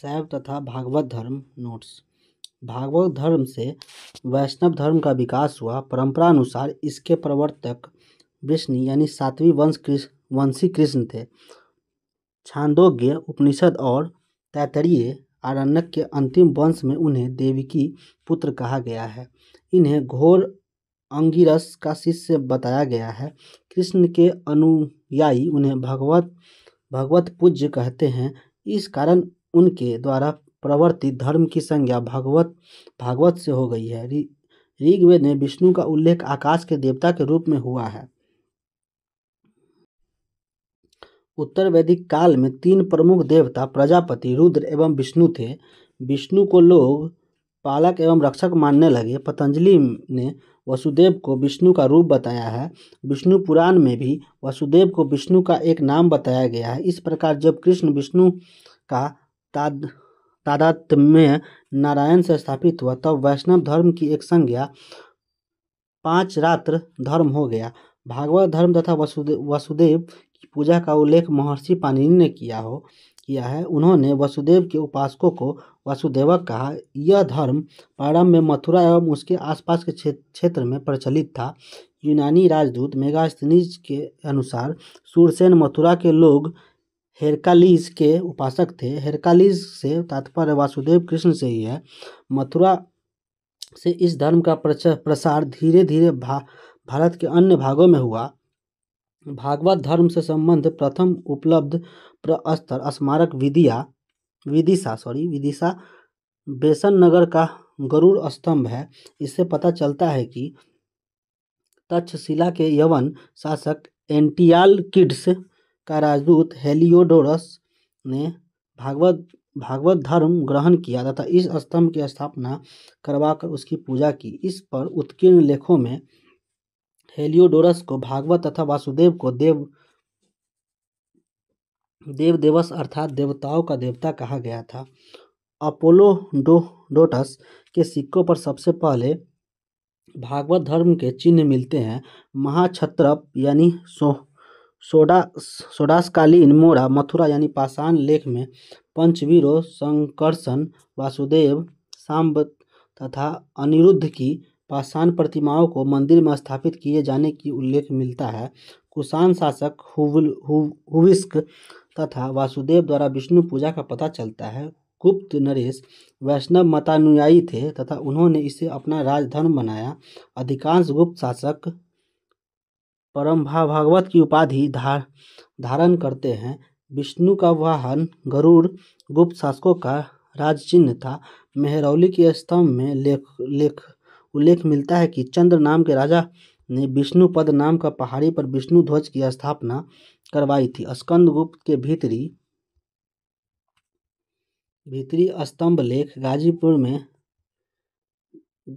शैव तथा भागवत धर्म नोट्स भागवत धर्म से वैष्णव धर्म का विकास हुआ परंपरा अनुसार इसके प्रवर्तक विष्णु यानी सातवीं वंश कृष्ण वंशी कृष्ण थे छांदोग्य उपनिषद और तैतरीय आरण्यक के अंतिम वंश में उन्हें देवी की पुत्र कहा गया है इन्हें घोर अंगिरस का शिष्य बताया गया है कृष्ण के अनुयायी उन्हें भगवत भगवत पूज्य कहते हैं इस कारण उनके द्वारा प्रवर्तित धर्म की संज्ञा भागवत भागवत से हो गई है ऋग्वेद में विष्णु का उल्लेख आकाश के देवता के रूप में हुआ है उत्तर वैदिक काल में तीन प्रमुख देवता प्रजापति रुद्र एवं विष्णु थे विष्णु को लोग पालक एवं रक्षक मानने लगे पतंजलि ने वसुदेव को विष्णु का रूप बताया है विष्णु पुराण में भी वसुदेव को विष्णु का एक नाम बताया गया है इस प्रकार जब कृष्ण विष्णु का ताद तादात्म्य नारायण से स्थापित हुआ तब वैष्णव धर्म की एक संज्ञा पाँच रात्र धर्म हो गया भागवत धर्म तथा वसुदेव वसुदेव की पूजा का उल्लेख महर्षि पाणिनि ने किया हो किया है उन्होंने वसुदेव के उपासकों को वसुदेवक कहा यह धर्म प्रारंभ में मथुरा एवं उसके आसपास के क्षेत्र में प्रचलित था यूनानी राजदूत मेगास्तनीज के अनुसार सूरसेन मथुरा के लोग हेरकालीज के उपासक थे हेरकालीज से तात्पर्य वासुदेव कृष्ण से ही है मथुरा से इस धर्म का प्रसार धीरे धीरे भा, भारत के अन्य भागों में हुआ भागवत धर्म से संबंध प्रथम उपलब्ध प्रस्तर स्मारक विदिया विदिशा सॉरी विदिशा बेसन नगर का गरुड़ स्तंभ है इससे पता चलता है कि तक्षशिला के यवन शासक एंटियाल किड्स का राजदूत हेलियोडोरस ने भागवत भागवत धर्म ग्रहण किया तथा इस स्तंभ की स्थापना करवाकर उसकी पूजा की इस पर उत्कीर्ण लेखों में हेलियोडोरस को भागवत तथा वासुदेव को देव देव देवस अर्थात देवताओं का देवता कहा गया था अपोलो डो डोटस के सिक्कों पर सबसे पहले भागवत धर्म के चिन्ह मिलते हैं महाक्षत्रप यानी सोह सोडा सोडासकालीन मोरा मथुरा यानी पाषाण लेख में पंचवीरो संकर्षण वासुदेव सांब तथा अनिरुद्ध की पाषाण प्रतिमाओं को मंदिर में स्थापित किए जाने की उल्लेख मिलता है कुषाण शासक हुविस्क तथा वासुदेव द्वारा विष्णु पूजा का पता चलता है गुप्त नरेश वैष्णव मतानुयायी थे तथा उन्होंने इसे अपना राजधर्म बनाया अधिकांश गुप्त शासक भा भागवत की उपाधि धार धारण करते हैं विष्णु का वाहन गरुड़ गुप्त शासकों का राजचिन्ह था मेहरौली के स्तंभ में लेख लेख उल्लेख मिलता है कि चंद्र नाम के राजा ने विष्णुपद नाम का पहाड़ी पर विष्णु ध्वज की स्थापना करवाई थी गुप्त के भीतरी भीतरी स्तंभ लेख गाजीपुर में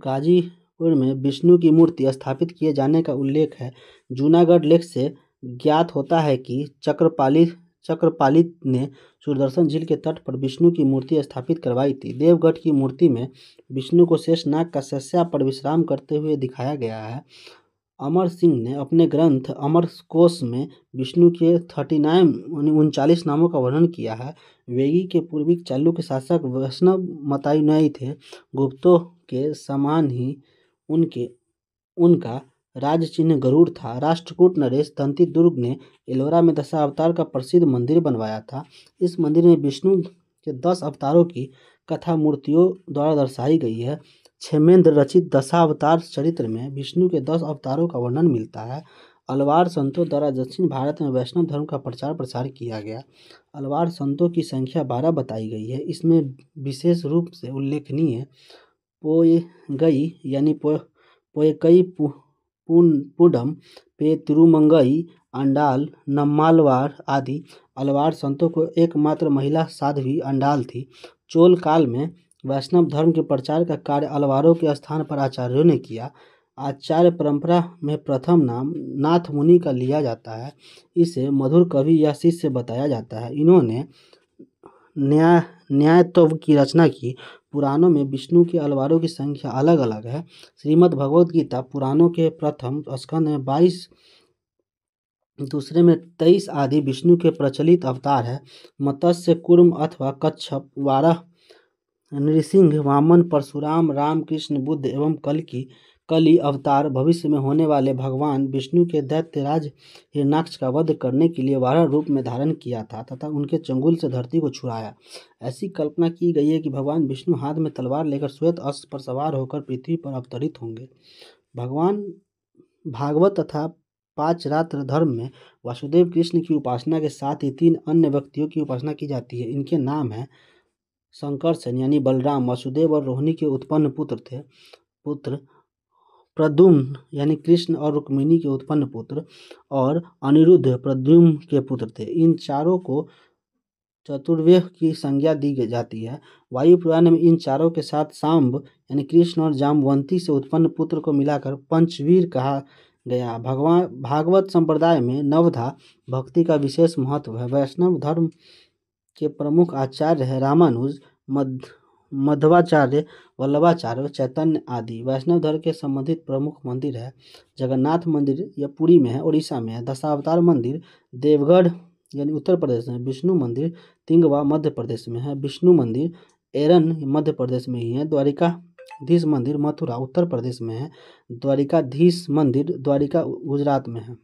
गाजी पुर में विष्णु की मूर्ति स्थापित किए जाने का उल्लेख है जूनागढ़ लेख से ज्ञात होता है कि चक्रपाली चक्रपालित ने सुदर्शन झील के तट पर विष्णु की मूर्ति स्थापित करवाई थी देवगढ़ की मूर्ति में विष्णु को शेषनाग का सस्या पर विश्राम करते हुए दिखाया गया है अमर सिंह ने अपने ग्रंथ अमर कोश में विष्णु के थर्टी नाइन उनचालीस नामों का वर्णन किया है वेगी के पूर्वी चालू के शासक वैष्णव मताई थे गुप्तों के समान ही उनके उनका राज चिन्ह गरुड़ था राष्ट्रकूट नरेश दंती दुर्ग ने एलोरा में दशावतार का प्रसिद्ध मंदिर बनवाया था इस मंदिर में विष्णु के दस अवतारों की कथा मूर्तियों द्वारा दर्शाई गई है क्षेमेंद्र रचित दशावतार चरित्र में विष्णु के दस अवतारों का वर्णन मिलता है अलवार संतों द्वारा दक्षिण भारत में वैष्णव धर्म का प्रचार प्रसार किया गया अलवार संतों की संख्या बारह बताई गई है इसमें विशेष रूप से उल्लेखनीय पोयगई यानी पो पोयकई पुडम पे तिरुमंगई अंडाल नम्मालवार आदि अलवार संतों को एकमात्र महिला साध्वी अंडाल थी चोल काल में वैष्णव धर्म के प्रचार का कार्य अलवारों के स्थान पर आचार्यों ने किया आचार्य परंपरा में प्रथम नाम नाथ मुनि का लिया जाता है इसे मधुर कवि या शिष्य बताया जाता है इन्होंने न्याय न्यायत्व की रचना की पुराणों में विष्णु के अलवारों की संख्या अलग अलग है श्रीमद् भगवद गीता पुराणों के प्रथम स्कंद में बाईस दूसरे में तेईस आदि विष्णु के प्रचलित अवतार है मत्स्य कुर्म अथवा कच्छप वारह नृसिंह वामन परशुराम रामकृष्ण बुद्ध एवं कल की कली अवतार भविष्य में होने वाले भगवान विष्णु के दैत्यराज हिरणाक्ष का वध करने के लिए वारह रूप में धारण किया था तथा उनके चंगुल से धरती को छुड़ाया ऐसी कल्पना की गई है कि भगवान विष्णु हाथ में तलवार लेकर श्वेत अस्त्र पर सवार होकर पृथ्वी पर अवतरित होंगे भगवान भागवत तथा पांच रात्र धर्म में वासुदेव कृष्ण की उपासना के साथ ही तीन अन्य व्यक्तियों की उपासना की जाती है इनके नाम हैं शंकर सेन यानी बलराम वासुदेव और रोहिणी के उत्पन्न पुत्र थे पुत्र प्रद्युम्न यानी कृष्ण और रुक्मिणी के उत्पन्न पुत्र और अनिरुद्ध प्रद्युम्न के पुत्र थे इन चारों को चतुर्वेह की संज्ञा दी जाती है वायु पुराण में इन चारों के साथ सांब यानी कृष्ण और जामवंती से उत्पन्न पुत्र को मिलाकर पंचवीर कहा गया भगवान भागवत संप्रदाय में नवधा भक्ति का विशेष महत्व है वैष्णव धर्म के प्रमुख आचार्य है रामानुज मध मध्वाचार्य वल्लभाचार्य चैतन्य आदि वैष्णव धर्म के संबंधित प्रमुख मंदिर है जगन्नाथ मंदिर यह पुरी में है उड़ीसा में है दशावतार मंदिर देवगढ़ यानी उत्तर प्रदेश में विष्णु मंदिर तिंगवा मध्य प्रदेश में है विष्णु मंदिर एरन मध्य प्रदेश में ही है द्वारिकाधीश मंदिर मथुरा उत्तर प्रदेश में है द्वारिकाधीश मंदिर द्वारिका गुजरात में है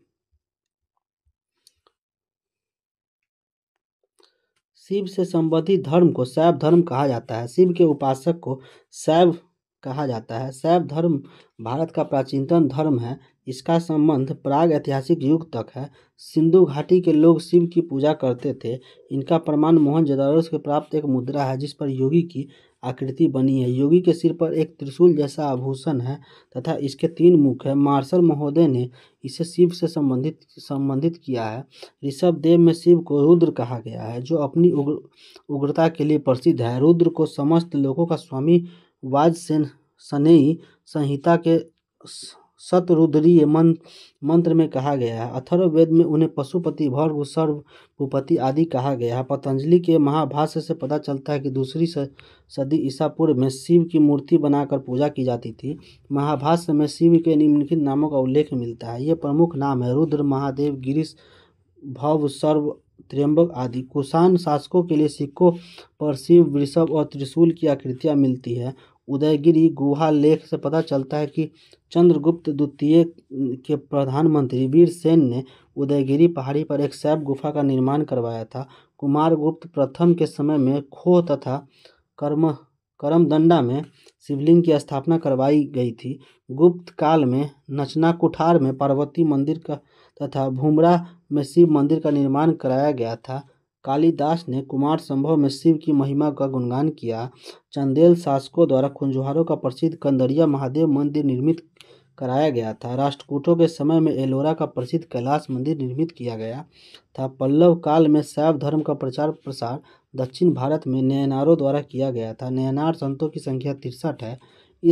शिव से संबंधित धर्म को शैव धर्म कहा जाता है शिव के उपासक को शैव कहा जाता है शैव धर्म भारत का प्राचीनतम धर्म है इसका संबंध प्राग ऐतिहासिक युग तक है सिंधु घाटी के लोग शिव की पूजा करते थे इनका प्रमाण जदारोस के प्राप्त एक मुद्रा है जिस पर योगी की आकृति बनी है योगी के सिर पर एक त्रिशूल जैसा आभूषण है तथा इसके तीन मुख है मार्शल महोदय ने इसे शिव से संबंधित संबंधित किया है ऋषभ देव में शिव को रुद्र कहा गया है जो अपनी उग्र उग्रता के लिए प्रसिद्ध है रुद्र को समस्त लोगों का स्वामी वाजसेन सनेई संहिता के शतरुद्रीय मंत्र मंत्र में कहा गया है अथर्ववेद में उन्हें पशुपति भर्भ सर्व भूपति आदि कहा गया है पतंजलि के महाभाष्य से पता चलता है कि दूसरी सदी ईसा पूर्व में शिव की मूर्ति बनाकर पूजा की जाती थी महाभाष्य में शिव के निम्नलिखित नामों का उल्लेख मिलता है ये प्रमुख नाम है रुद्र महादेव गिरीश भव सर्व त्र्यंबक आदि कुषाण शासकों के लिए सिक्कों पर शिव वृषभ और त्रिशूल की आकृतियाँ मिलती है उदयगिरी गुहा लेख से पता चलता है कि चंद्रगुप्त द्वितीय के प्रधानमंत्री वीर सेन ने उदयगिरी पहाड़ी पर एक सैप गुफा का निर्माण करवाया था कुमारगुप्त प्रथम के समय में खोह तथा कर्म करमदंडा में शिवलिंग की स्थापना करवाई गई थी गुप्त काल में नचना कुठार में पार्वती मंदिर का तथा भूमरा में शिव मंदिर का निर्माण कराया गया था कालिदास ने कुमार संभव में शिव की महिमा का गुणगान किया चंदेल शासकों द्वारा खुंजुहारों का प्रसिद्ध कंदरिया महादेव मंदिर निर्मित कराया गया था राष्ट्रकूटों के समय में एलोरा का प्रसिद्ध कैलाश मंदिर निर्मित किया गया था पल्लव काल में शैव धर्म का प्रचार प्रसार दक्षिण भारत में नयनारों द्वारा किया गया था नयनार संतों की संख्या तिरसठ है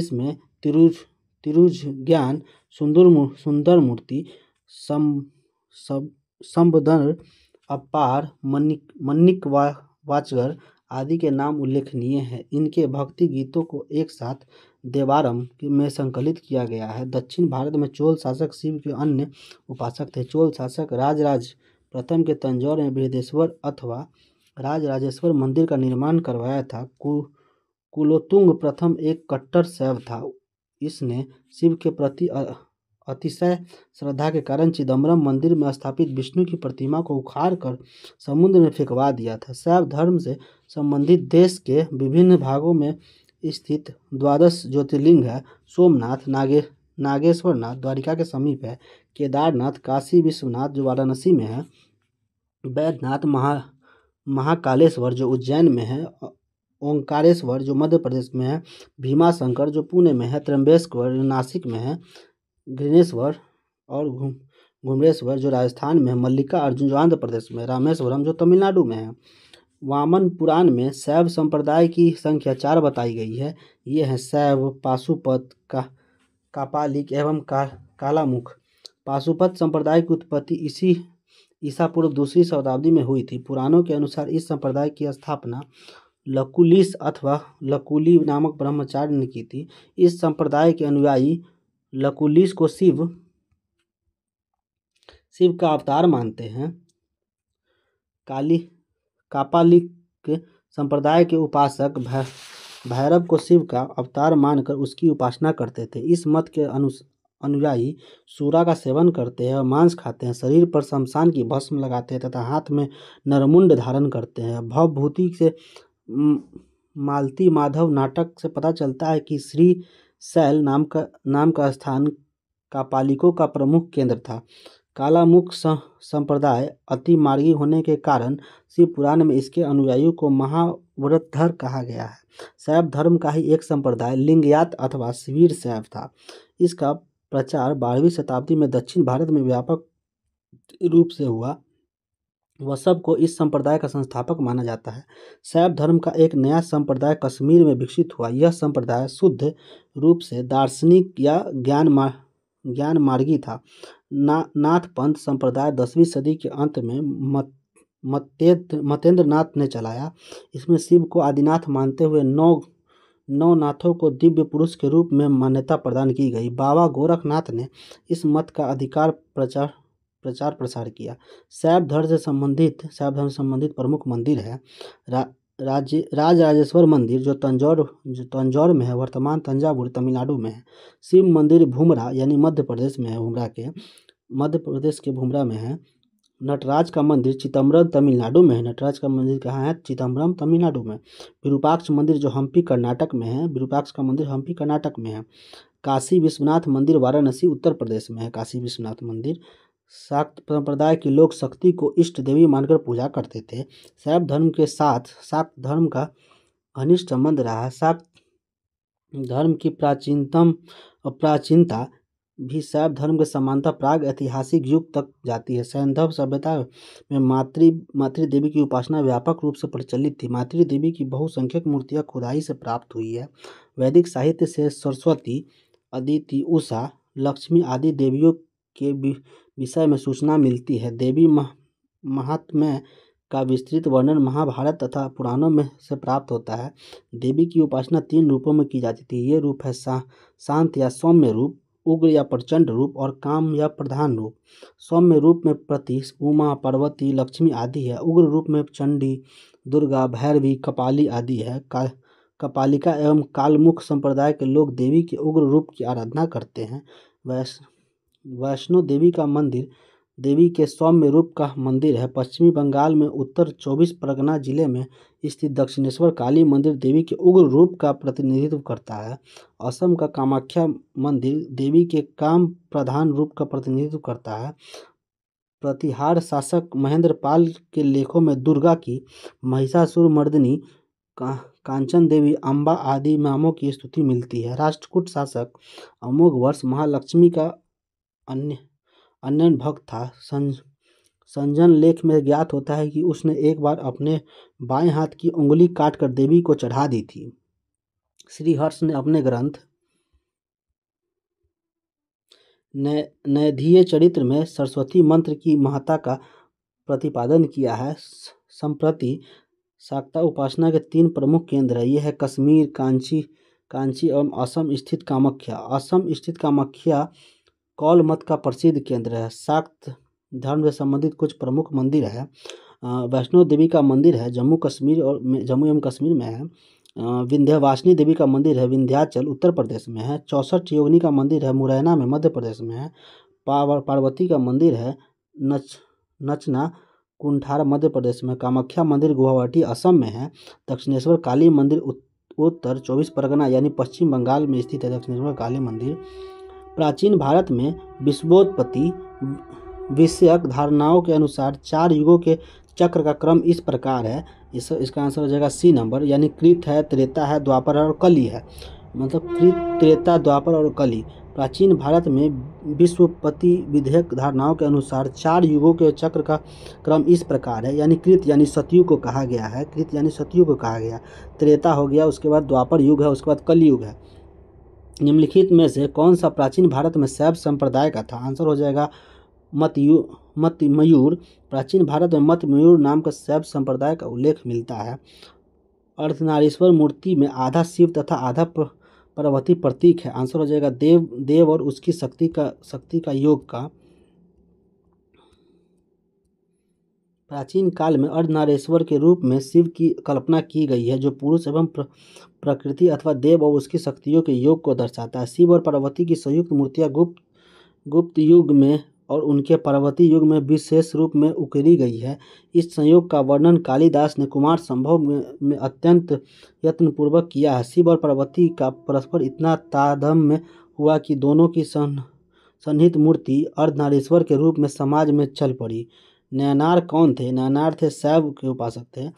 इसमें तिरुज तिरुज ज्ञान सुंदर सुंदर मूर्ति संबदन अपार मनिक मनिक वा वाचगर आदि के नाम उल्लेखनीय हैं इनके भक्ति गीतों को एक साथ देवारम में संकलित किया गया है दक्षिण भारत में चोल शासक शिव के अन्य उपासक थे चोल शासक राजराज प्रथम के तंजौर में बृहदेश्वर अथवा राजराजेश्वर मंदिर का निर्माण करवाया था कु कुलोतुंग प्रथम एक कट्टर शैव था इसने शिव के प्रति अतिशय श्रद्धा के कारण चिदम्बरम मंदिर में स्थापित विष्णु की प्रतिमा को उखाड़ कर समुद्र में फेंकवा दिया था शैव धर्म से संबंधित देश के विभिन्न भागों में स्थित द्वादश ज्योतिर्लिंग है सोमनाथ नागे नागेश्वरनाथ द्वारिका के समीप है केदारनाथ काशी विश्वनाथ जो वाराणसी में है बैद्यनाथ महा महाकालेश्वर जो उज्जैन में है ओंकारेश्वर जो मध्य प्रदेश में है भीमा शंकर जो पुणे में है त्रम्बेश्वर नासिक में है घृणेश्वर और घुम घुमरेश्वर जो राजस्थान में मल्लिका अर्जुन जो आंध्र प्रदेश में रामेश्वरम जो तमिलनाडु में है वामन पुराण में शैव संप्रदाय की संख्या चार बताई गई है ये हैं शैव पाशुपत का कापालिक एवं का कालामुख पाशुपत संप्रदाय की उत्पत्ति इसी ईसा पूर्व दूसरी शताब्दी में हुई थी पुराणों के अनुसार इस संप्रदाय की स्थापना लकुलिस अथवा लकुली नामक ब्रह्मचार्य ने की थी इस संप्रदाय के अनुयायी लकुलिस को शिव शिव का अवतार मानते हैं काली कापालिक संप्रदाय के उपासक भैरव को शिव का अवतार मानकर उसकी उपासना करते थे इस मत के अनु अनुयायी सूरा का सेवन करते हैं और मांस खाते हैं शरीर पर शमशान की भस्म लगाते हैं तथा हाथ में नरमुंड धारण करते हैं भवभूति से मालती माधव नाटक से पता चलता है कि श्री शैल नाम का नाम का स्थान कापालिकों का प्रमुख केंद्र था कालामुख संप्रदाय अति मार्गी होने के कारण शिव पुराण में इसके अनुयायियों को महाव्रतधर कहा गया है सैव धर्म का ही एक संप्रदाय लिंगयात अथवा शिविर सैव था इसका प्रचार बारहवीं शताब्दी में दक्षिण भारत में व्यापक रूप से हुआ वह सब को इस संप्रदाय का संस्थापक माना जाता है सैब धर्म का एक नया संप्रदाय कश्मीर में विकसित हुआ यह संप्रदाय शुद्ध रूप से दार्शनिक या ज्ञान मा, ज्ञान मार्गी था ना नाथ पंथ संप्रदाय दसवीं सदी के अंत में मत मतेंद्र नाथ ने चलाया इसमें शिव को आदिनाथ मानते हुए नौ नौ नाथों को दिव्य पुरुष के रूप में मान्यता प्रदान की गई बाबा गोरखनाथ ने इस मत का अधिकार प्रचार प्रचार प्रसार किया शैव धर्म से संबंधित शैव धर्म से संबंधित प्रमुख मंदिर है राज्य राज राजेश्वर मंदिर जो तंजौर जो तंजौर में है वर्तमान तंजावुर तमिलनाडु में है शिव मंदिर भूमरा यानी मध्य प्रदेश में है भूमरा के मध्य प्रदेश के भूमरा में है नटराज का मंदिर चिदम्बरम तमिलनाडु में है नटराज का मंदिर कहाँ है चिदम्बरम तमिलनाडु में विरूपाक्ष मंदिर जो हम्पी कर्नाटक में है विरूपाक्ष का मंदिर हम्पी कर्नाटक में है काशी विश्वनाथ मंदिर वाराणसी उत्तर प्रदेश में है काशी विश्वनाथ मंदिर शाक्त संप्रदाय के लोग शक्ति को इष्ट देवी मानकर पूजा करते थे शैव धर्म के साथ शाक्त धर्म का घनिष्ठ संबंध रहा है शाक्त धर्म की प्राचीनतम प्राचीनता भी शैव धर्म के समानता प्राग ऐतिहासिक युग तक जाती है सैंधव सभ्यता में मातृ मातृ देवी की उपासना व्यापक रूप से प्रचलित थी मातृ देवी की बहुसंख्यक मूर्तियां खुदाई से प्राप्त हुई है वैदिक साहित्य से सरस्वती अदिति उषा लक्ष्मी आदि देवियों के विषय में सूचना मिलती है देवी महात्म्य का विस्तृत वर्णन महाभारत तथा पुराणों में से प्राप्त होता है देवी की उपासना तीन रूपों में की जाती थी ये रूप है सा, शांत या सौम्य रूप उग्र या प्रचंड रूप और काम या प्रधान रूप सौम्य रूप में प्रति उमा पार्वती लक्ष्मी आदि है उग्र रूप में चंडी दुर्गा भैरवी कपाली आदि है का, कपालिका एवं कालमुख संप्रदाय के लोग देवी के उग्र रूप की आराधना करते हैं वैस वैष्णो देवी का मंदिर देवी के सौम्य रूप का मंदिर है पश्चिमी बंगाल में उत्तर चौबीस परगना जिले में स्थित दक्षिणेश्वर काली मंदिर देवी के उग्र रूप का प्रतिनिधित्व करता है असम का कामाख्या मंदिर देवी के काम प्रधान रूप का प्रतिनिधित्व करता है प्रतिहार शासक महेंद्र पाल के लेखों में दुर्गा की महिषासुर मर्दनी का कांचन देवी अम्बा आदि नामों की स्तुति मिलती है राष्ट्रकूट शासक अमोघ वर्ष महालक्ष्मी का अन्य अन्य भक्त था संजन लेख में ज्ञात होता है कि उसने एक बार अपने बाएं हाथ की उंगली काट कर देवी को चढ़ा दी थी श्री हर्ष ने अपने ग्रंथ नैधीय चरित्र में सरस्वती मंत्र की महत्ता का प्रतिपादन किया है संप्रति साक्ता उपासना के तीन प्रमुख केंद्र है ये है कश्मीर कांची कांची एवं असम स्थित कामाख्या असम स्थित कामाख्या कौल मत का प्रसिद्ध केंद्र है शाक्त धर्म से संबंधित कुछ प्रमुख मंदिर है वैष्णो देवी का मंदिर है जम्मू कश्मीर और जम्मू एवं कश्मीर में है विंध्यवासिनी देवी का मंदिर है विंध्याचल उत्तर प्रदेश में है चौसठ योगिनी का मंदिर है मुरैना में मध्य प्रदेश में है पावर पार्वती का मंदिर है नच नचना कुंठार मध्य प्रदेश में कामाख्या मंदिर गुवाहाटी असम में है दक्षिणेश्वर काली मंदिर उत्तर चौबीस परगना यानी पश्चिम बंगाल में स्थित है दक्षिणेश्वर काली मंदिर प्राचीन भारत में विश्वोत्पत्ति विषयक धारणाओं के अनुसार चार युगों के चक्र का क्रम इस प्रकार है इस इसका आंसर हो जाएगा सी नंबर यानी कृत है त्रेता है द्वापर और कली है मतलब कृत त्रेता द्वापर और कली प्राचीन भारत में विश्वपति विधेयक धारणाओं के अनुसार चार युगों के चक्र का क्रम इस प्रकार है यानी कृत यानी सतयुग को कहा गया है कृत यानी सतयु को कहा गया त्रेता हो गया उसके बाद द्वापर युग है उसके बाद कलयुग है निम्नलिखित में से कौन सा प्राचीन भारत में शैव संप्रदाय का था आंसर हो जाएगा मतयू मत मयूर प्राचीन भारत में मत मयूर नाम का शैव संप्रदाय का उल्लेख मिलता है अर्धनारीश्वर मूर्ति में आधा शिव तथा आधा पर्वती प्रतीक है आंसर हो जाएगा देव देव और उसकी शक्ति का शक्ति का योग का प्राचीन काल में अर्धनारेश्वर के रूप में शिव की कल्पना की गई है जो पुरुष एवं प्रकृति अथवा देव और उसकी शक्तियों के योग को दर्शाता है शिव और पार्वती की संयुक्त मूर्तियाँ गुप्त गुप्त युग में और उनके पार्वती युग में विशेष रूप में उकेरी गई है इस संयोग का वर्णन कालिदास ने कुमार संभव में, में अत्यंत यत्नपूर्वक किया है शिव और पार्वती का परस्पर इतना तादम्य हुआ कि दोनों की सन सन्निहित मूर्ति अर्धनारेश्वर के रूप में समाज में चल पड़ी नयनार कौन थे नयनार थे शैव के उपासक थे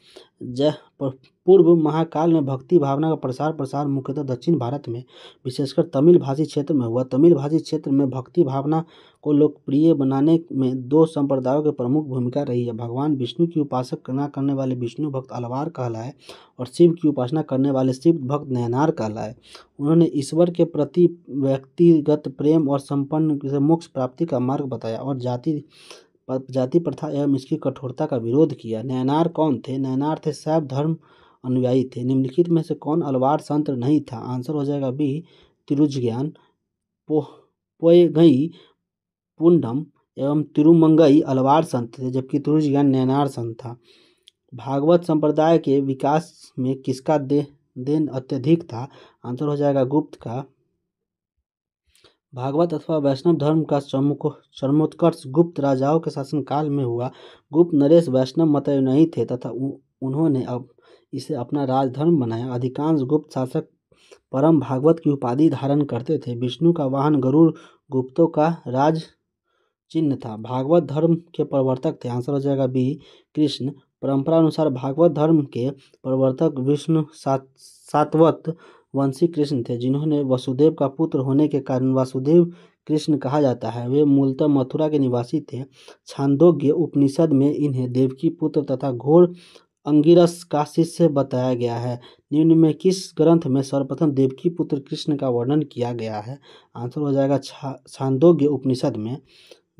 जह पूर्व महाकाल में भक्ति भावना का प्रसार प्रसार मुख्यतः दक्षिण भारत में विशेषकर तमिल भाषी क्षेत्र में हुआ तमिल भाषी क्षेत्र में भक्ति भावना को लोकप्रिय बनाने में दो संप्रदायों की प्रमुख भूमिका रही है भगवान विष्णु की उपासक करना करने वाले विष्णु भक्त अलवार कहलाए और शिव की उपासना करने वाले शिव भक्त नयनार कहलाए उन्होंने ईश्वर के प्रति व्यक्तिगत प्रेम और संपन्न मोक्ष प्राप्ति का मार्ग बताया और जाति जाति प्रथा एवं इसकी कठोरता का विरोध किया नयनार कौन थे नयनार थे सैव धर्म अनुयायी थे निम्नलिखित में से कौन अलवार संत नहीं था आंसर हो जाएगा बी तिरुज्ञान पोह पोयगई पुंडम एवं तिरुमंगई अलवार संत थे जबकि तिरुज्ञान नयनार संत था भागवत संप्रदाय के विकास में किसका दे देन अत्यधिक था आंसर हो जाएगा गुप्त का भागवत अथवा वैष्णव धर्म का चरमोत्कर्ष गुप्त राजाओं के शासनकाल में हुआ गुप्त नरेश वैष्णव मत नहीं थे तथा उन्होंने अब इसे अपना राजधर्म बनाया अधिकांश गुप्त शासक परम भागवत की उपाधि धारण करते थे विष्णु का वाहन गरुड़ गुप्तों का राज चिन्ह था भागवत धर्म के प्रवर्तक थे आंसर हो जाएगा बी कृष्ण परंपरा अनुसार भागवत धर्म के प्रवर्तक विष्णु सात सातवत वंशी कृष्ण थे जिन्होंने वसुदेव का पुत्र होने के कारण वासुदेव कृष्ण कहा जाता है वे मूलतः मथुरा के निवासी थे छांदोग्य उपनिषद में इन्हें देवकी पुत्र तथा घोर अंगिरस का शिष्य बताया गया है निम्न में किस ग्रंथ में सर्वप्रथम देवकी पुत्र कृष्ण का वर्णन किया गया है आंसर हो जाएगा छांदोग्य उपनिषद में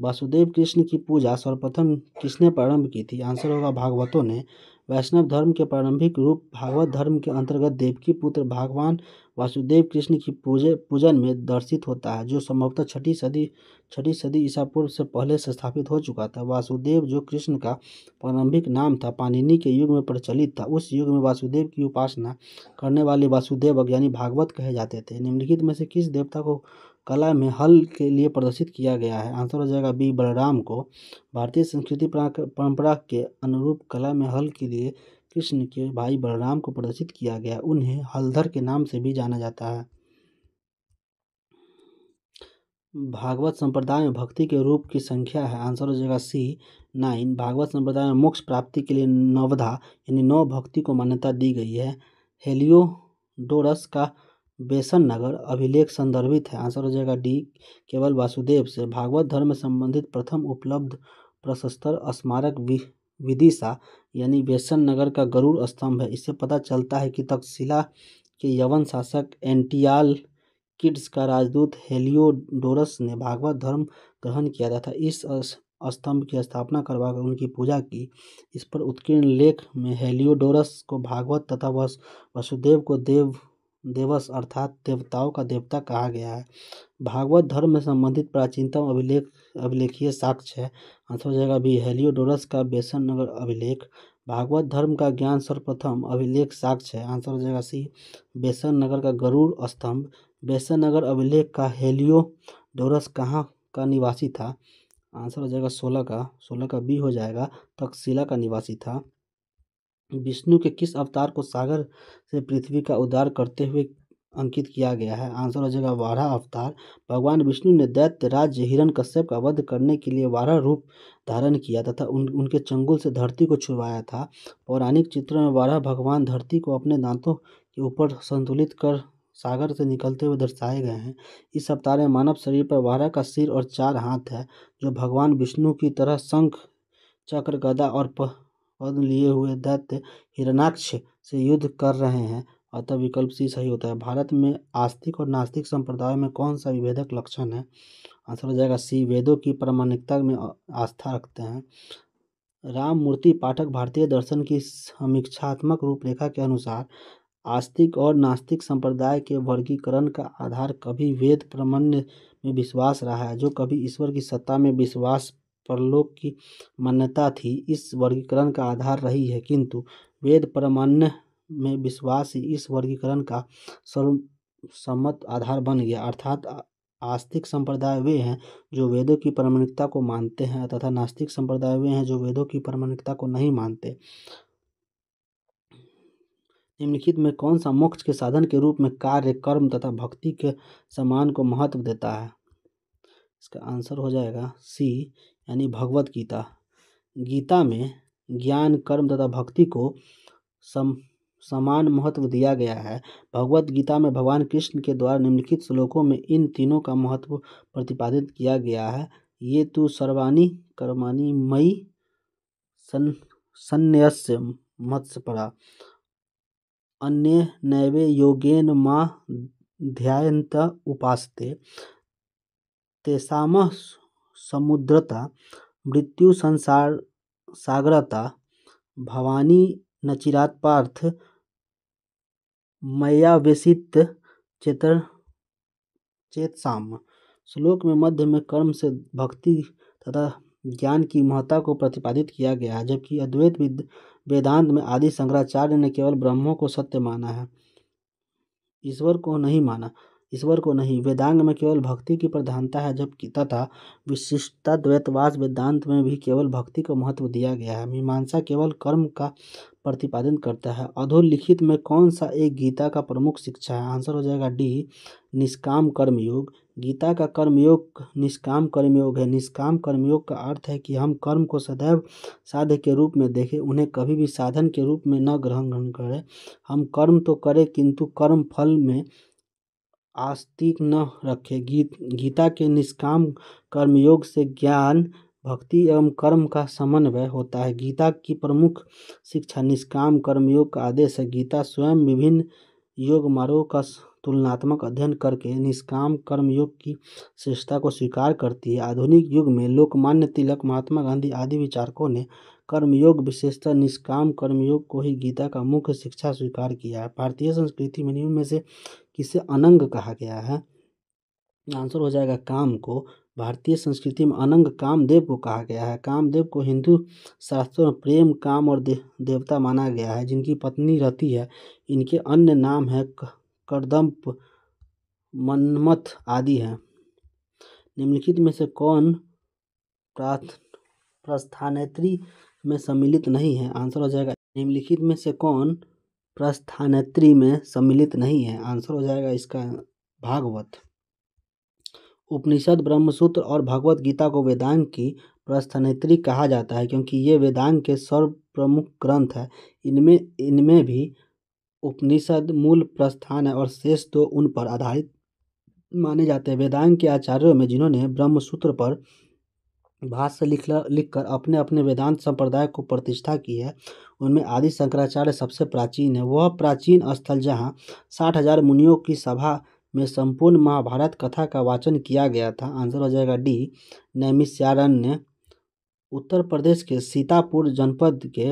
वासुदेव कृष्ण की पूजा सर्वप्रथम किसने प्रारंभ की थी आंसर होगा भागवतों ने वैष्णव धर्म के प्रारंभिक रूप भागवत धर्म के अंतर्गत देवकी पुत्र भगवान वासुदेव कृष्ण की पूजे पूजन में दर्शित होता है जो संभवतः छठी सदी छठी सदी ईसा पूर्व से पहले से स्थापित हो चुका था वासुदेव जो कृष्ण का प्रारंभिक नाम था पानिनी के युग में प्रचलित था उस युग में वासुदेव की उपासना करने वाले वासुदेव यानी भागवत कहे जाते थे निम्नलिखित में से किस देवता को कला में हल के लिए प्रदर्शित किया गया है आंसर हो जाएगा बी बलराम को भारतीय संस्कृति परंपरा के अनुरूप कला में हल के लिए कृष्ण के भाई बलराम को प्रदर्शित किया गया उन्हें हलधर के नाम से भी जाना जाता है भागवत संप्रदाय में भक्ति के रूप की संख्या है आंसर हो जाएगा सी नाइन भागवत संप्रदाय में मोक्ष प्राप्ति के लिए नवधा यानी नौ भक्ति को मान्यता दी गई है हेलियोडोरस का बेसन नगर अभिलेख संदर्भित है आंसर हो जाएगा डी केवल वासुदेव से भागवत धर्म संबंधित प्रथम उपलब्ध प्रशस्तर स्मारक विदिशा यानी बेसन नगर का गरुड़ स्तंभ है इससे पता चलता है कि तक्षशिला के यवन शासक एंटियाल किड्स का राजदूत हेलियोडोरस ने भागवत धर्म ग्रहण किया था, था इस स्तंभ की स्थापना करवाकर उनकी पूजा की इस पर उत्कीर्ण लेख में हेलियोडोरस को भागवत तथा वसुदेव को देव देवस अर्थात देवताओं का देवता कहा गया है भागवत धर्म में संबंधित प्राचीनतम अभिलेख अभिलेखीय साक्ष्य है अथवा जगह भी हेलियोडोरस का बेसन नगर अभिलेख भागवत धर्म का ज्ञान सर्वप्रथम अभिलेख साक्ष्य है आंसर हो जाएगा सी बेसन नगर का गरुड़ स्तंभ बेसन नगर अभिलेख का हेलियो डोरस कहाँ का निवासी था आंसर हो जाएगा सोलह का सोलह का बी हो जाएगा तक्षशिला का निवासी था विष्णु के किस अवतार को सागर से पृथ्वी का उद्धार करते हुए अंकित किया गया है आंसर हो जाएगा वारा अवतार भगवान विष्णु ने दैत्य राज्य कश्यप का वध करने के लिए वारा रूप धारण किया तथा उन उनके चंगुल से धरती को छुड़वाया था पौराणिक चित्रों में वारा भगवान धरती को अपने दांतों के ऊपर संतुलित कर सागर से निकलते हुए दर्शाए गए हैं इस अवतार में मानव शरीर पर वारा का सिर और चार हाथ है जो भगवान विष्णु की तरह शंख चक्र गदा और प पद लिए हुए दैत्य हिरणाक्ष से युद्ध कर रहे हैं अतः विकल्प सी सही होता है भारत में आस्तिक और नास्तिक संप्रदाय में कौन सा विभेदक लक्षण है आंसर हो जाएगा सी वेदों की प्रामाणिकता में आस्था रखते हैं राम मूर्ति पाठक भारतीय दर्शन की समीक्षात्मक रूपरेखा के अनुसार आस्तिक और नास्तिक संप्रदाय के वर्गीकरण का आधार कभी वेद प्रमण्य में विश्वास रहा है जो कभी ईश्वर की सत्ता में विश्वास परलोक की मान्यता थी इस वर्गीकरण का आधार रही है किंतु वेद परमाण्य में विश्वास इस वर्गीकरण का सर्वसम्मत आधार बन गया अर्थात आस्तिक संप्रदाय वे हैं जो वेदों की प्रमाणिकता को मानते हैं तथा नास्तिक संप्रदाय वे हैं जो वेदों की प्रमाणिकता को नहीं मानते निम्नलिखित में कौन सा मोक्ष के साधन के रूप में कार्य कर्म तथा भक्ति के समान को महत्व देता है इसका आंसर हो जाएगा सी यानी भगवत गीता गीता में ज्ञान कर्म तथा भक्ति को सम समान महत्व दिया गया है भगवत गीता में भगवान कृष्ण के द्वारा निम्नलिखित श्लोकों में इन तीनों का महत्व प्रतिपादित किया गया है ये तो सर्वाणी कर्माणी मई सन सन्यास्य मत्स्य अन्य नैवे योगेन माँ ध्यायंत उपासते तेसाम समुद्रता मृत्यु संसार सागरता भवानी नचिरात नचिरात्पार्थ मय्यावेशित चेतर चेतसाम श्लोक में मध्य में कर्म से भक्ति तथा ज्ञान की महत्ता को प्रतिपादित किया गया है जबकि अद्वैत विद वेदांत में आदि शंकराचार्य ने केवल ब्रह्मों को सत्य माना है ईश्वर को नहीं माना ईश्वर को नहीं वेदांग में केवल भक्ति की प्रधानता है जबकि तथा विशिष्टता द्वैतवास वेदांत में भी केवल भक्ति को महत्व दिया गया है मीमांसा केवल कर्म का प्रतिपादन करता है अधोलिखित में कौन सा एक गीता का प्रमुख शिक्षा है आंसर हो जाएगा डी निष्काम कर्मयोग गीता का कर्मयोग निष्काम कर्मयोग है निष्काम कर्मयोग का अर्थ है कि हम कर्म को सदैव साध्य के रूप में देखें उन्हें कभी भी साधन के रूप में न ग्रहण करें हम कर्म तो करें किंतु कर्म फल में आस्तिक न रखे गी, गीता के निष्काम कर्मयोग से ज्ञान भक्ति एवं कर्म का समन्वय होता है गीता की प्रमुख शिक्षा निष्काम कर्मयोग का आदेश है गीता स्वयं विभिन्न योग मार्गों का तुलनात्मक अध्ययन करके निष्काम कर्मयोग की श्रेष्ठता को स्वीकार करती है आधुनिक युग में लोकमान्य तिलक महात्मा गांधी आदि विचारकों ने कर्मयोग विशेषतः निष्काम कर्मयोग को ही गीता का मुख्य शिक्षा स्वीकार किया है भारतीय संस्कृति में निम्न में से किसे अनंग कहा गया है आंसर हो जाएगा काम को भारतीय संस्कृति में अनंग कामदेव को कहा गया है कामदेव को हिंदू शास्त्रों में प्रेम काम और दे, देवता माना गया है जिनकी पत्नी रहती है इनके अन्य नाम है करदम्प मनमथ आदि हैं निम्नलिखित में से कौन प्राथ प्रस्थानेत्री में सम्मिलित नहीं है आंसर हो जाएगा निम्नलिखित में से कौन प्रस्थानेत्री में सम्मिलित नहीं है आंसर हो जाएगा इसका भागवत उपनिषद ब्रह्मसूत्र और भगवत गीता को वेदांग की प्रस्थानेत्री कहा जाता है क्योंकि ये वेदांग के सर्व प्रमुख ग्रंथ है इनमें इनमें भी उपनिषद मूल प्रस्थान है और शेष तो उन पर आधारित माने जाते हैं वेदांग के आचार्यों में जिन्होंने ब्रह्मसूत्र पर भाष्य लिख लिखकर अपने अपने वेदांत संप्रदाय को प्रतिष्ठा की है उनमें आदि शंकराचार्य सबसे प्राचीन है वह प्राचीन स्थल जहाँ साठ हजार मुनियों की सभा में संपूर्ण महाभारत कथा का वाचन किया गया था आंसर हो जाएगा डी नैमिष्यारण्य उत्तर प्रदेश के सीतापुर जनपद के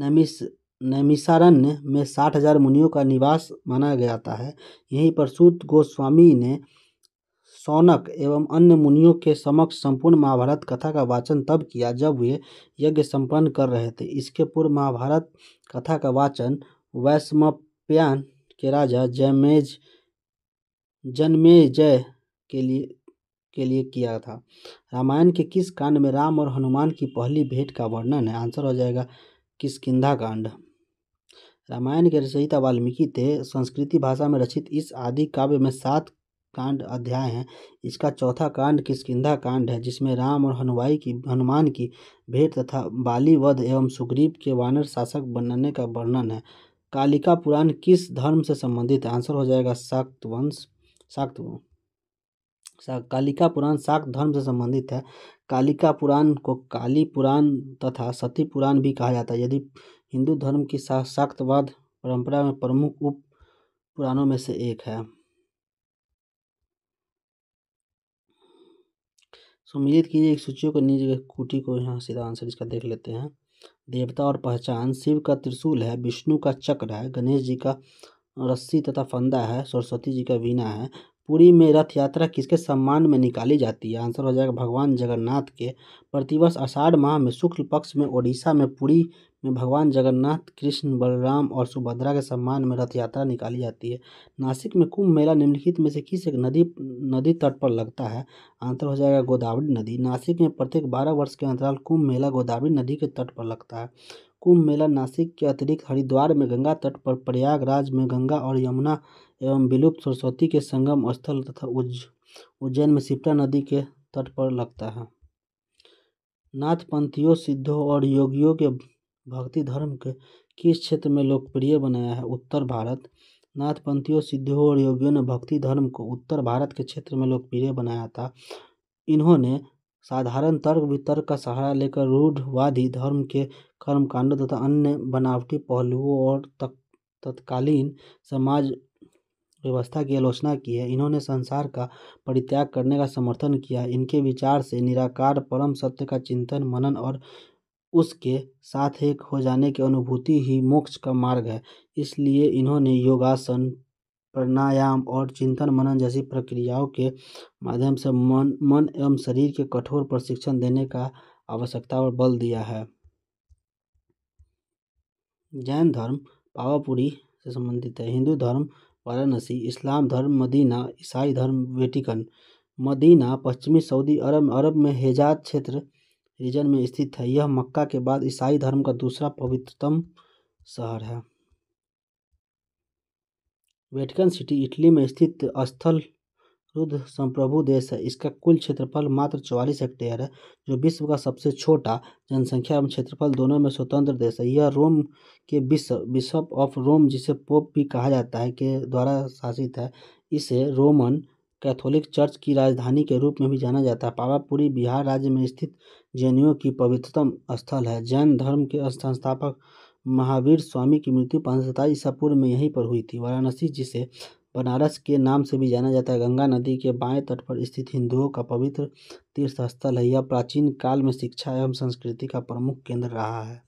नैमिष नैमिषारण्य में साठ हजार मुनियों का निवास माना गया था है यहीं पर सूत गोस्वामी ने सौनक एवं अन्य मुनियों के समक्ष संपूर्ण महाभारत कथा का वाचन तब किया जब वे यज्ञ संपन्न कर रहे थे इसके पूर्व महाभारत कथा का वाचन वैष्मप्यान के राजा जयमेज जन्मेजय जय के लिए के लिए किया था रामायण के किस कांड में राम और हनुमान की पहली भेंट का वर्णन है आंसर हो जाएगा किसकिधा कांड रामायण के रचयिता वाल्मीकि थे संस्कृति भाषा में रचित इस आदि काव्य में सात कांड अध्याय है इसका चौथा कांड किसकिधा कांड है जिसमें राम और हनुमाई की हनुमान की भेंट तथा बाली वध एवं सुग्रीव के वानर शासक बनने का वर्णन है कालिका पुराण किस धर्म से संबंधित है आंसर हो जाएगा शाक्त वंश शाक्त कालिका पुराण शाक्त धर्म से संबंधित है कालिका पुराण को काली पुराण तथा सती पुराण भी कहा जाता है यदि हिंदू धर्म की शाक्तवाद परंपरा में प्रमुख उप पुराणों में से एक है सो कीजिए एक सूचियों को नीचे कुटी को यहाँ सीधा आंसर इसका देख लेते हैं देवता और पहचान शिव का त्रिशूल है विष्णु का चक्र है गणेश जी का रस्सी तथा फंदा है सरस्वती जी का वीणा है पुरी में रथ यात्रा किसके सम्मान में निकाली जाती है आंसर हो जाएगा भगवान जगन्नाथ के प्रतिवर्ष आषाढ़ माह में शुक्ल पक्ष में ओडिशा में पुरी में भगवान जगन्नाथ कृष्ण बलराम और सुभद्रा के सम्मान में रथ यात्रा निकाली जाती है नासिक में कुंभ मेला निम्नलिखित में से किस एक नदी नदी तट पर लगता है आंसर हो जाएगा गोदावरी नदी नासिक में प्रत्येक बारह वर्ष के अंतराल कुंभ मेला गोदावरी नदी के तट पर लगता है कुंभ मेला नासिक के अतिरिक्त हरिद्वार में गंगा तट पर प्रयागराज में गंगा और यमुना एवं विलुप्त सरस्वती के संगम स्थल तथा उज्ज उज्जैन में सिप्टा नदी के तट पर लगता है नाथपंथियों सिद्धों और योगियों के भक्ति धर्म के किस क्षेत्र में लोकप्रिय बनाया है उत्तर भारत नाथपंथियों सिद्धियों और योगियों ने भक्ति धर्म को उत्तर भारत के क्षेत्र में लोकप्रिय बनाया था इन्होंने साधारण तर्क वितर्क का सहारा लेकर रूढ़वादी धर्म के कर्मकांडों तथा अन्य बनावटी पहलुओं और तक तत्कालीन समाज व्यवस्था की आलोचना की है इन्होंने संसार का परित्याग करने का समर्थन किया इनके विचार से निराकार परम सत्य का चिंतन मनन और उसके साथ एक हो जाने की अनुभूति ही मोक्ष का मार्ग है इसलिए इन्होंने योगासन प्राणायाम और चिंतन मनन जैसी प्रक्रियाओं के माध्यम से मन मन एवं शरीर के कठोर प्रशिक्षण देने का आवश्यकता और बल दिया है जैन धर्म पावापुरी से संबंधित है हिंदू धर्म वाराणसी इस्लाम धर्म मदीना ईसाई धर्म वेटिकन मदीना पश्चिमी सऊदी अरब अरब में हेजात क्षेत्र रीजन में स्थित है यह मक्का के बाद ईसाई धर्म का दूसरा पवित्रतम शहर है वेटिकन सिटी इटली में स्थित स्थल रुद्ध संप्रभु देश है इसका कुल क्षेत्रफल मात्र चौवालीस हेक्टेयर है जो विश्व का सबसे छोटा जनसंख्या एवं क्षेत्रफल दोनों में स्वतंत्र देश है यह रोम के विश्व बिशप ऑफ रोम जिसे पोप भी कहा जाता है के द्वारा शासित है इसे रोमन कैथोलिक चर्च की राजधानी के रूप में भी जाना जाता है पावापुरी बिहार राज्य में स्थित जैनियों की पवित्रतम स्थल है जैन धर्म के संस्थापक महावीर स्वामी की मृत्यु पाँच सौ सताईस ईसा पूर्व में यहीं पर हुई थी वाराणसी जिसे बनारस के नाम से भी जाना जाता है गंगा नदी के बाएं तट पर स्थित हिंदुओं का पवित्र तीर्थस्थल है यह प्राचीन काल में शिक्षा एवं संस्कृति का प्रमुख केंद्र रहा है